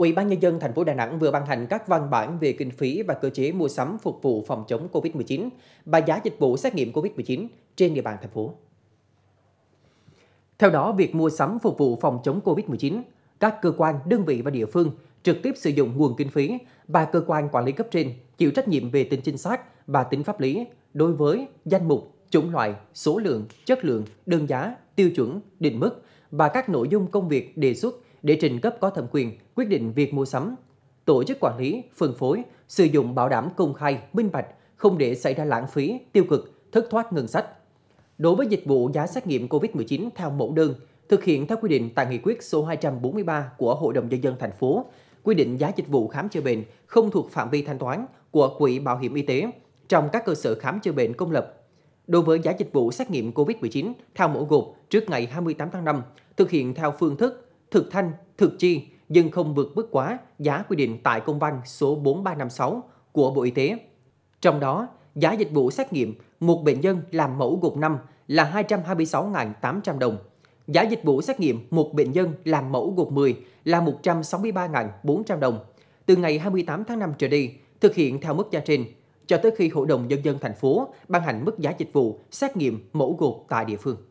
Ủy ban nhân dân thành phố Đà Nẵng vừa ban hành các văn bản về kinh phí và cơ chế mua sắm phục vụ phòng chống COVID-19 và giá dịch vụ xét nghiệm COVID-19 trên địa bàn thành phố. Theo đó, việc mua sắm phục vụ phòng chống COVID-19, các cơ quan, đơn vị và địa phương trực tiếp sử dụng nguồn kinh phí và cơ quan quản lý cấp trên chịu trách nhiệm về tính chính xác và tính pháp lý đối với danh mục, chủng loại, số lượng, chất lượng, đơn giá, tiêu chuẩn, định mức và các nội dung công việc đề xuất để trình cấp có thẩm quyền quyết định việc mua sắm, tổ chức quản lý, phân phối, sử dụng bảo đảm công khai, minh bạch, không để xảy ra lãng phí, tiêu cực, thất thoát ngân sách. Đối với dịch vụ giá xét nghiệm COVID-19 theo mẫu đơn, thực hiện theo quy định tại nghị quyết số 243 của Hội đồng nhân dân thành phố, quy định giá dịch vụ khám chữa bệnh không thuộc phạm vi thanh toán của quỹ bảo hiểm y tế trong các cơ sở khám chữa bệnh công lập. Đối với giá dịch vụ xét nghiệm COVID-19 theo mẫu gộp trước ngày 28 tháng 5, thực hiện theo phương thức thực thanh, thực chi nhưng không vượt mức quá giá quy định tại công văn số 4356 của Bộ Y tế. Trong đó, giá dịch vụ xét nghiệm một bệnh nhân làm mẫu gộp 5 là 226.800 đồng. Giá dịch vụ xét nghiệm một bệnh nhân làm mẫu gộp 10 là 163.400 đồng. Từ ngày 28 tháng 5 trở đi, thực hiện theo mức giá trên cho tới khi Hội đồng Nhân dân thành phố ban hành mức giá dịch vụ xét nghiệm mẫu gộp tại địa phương.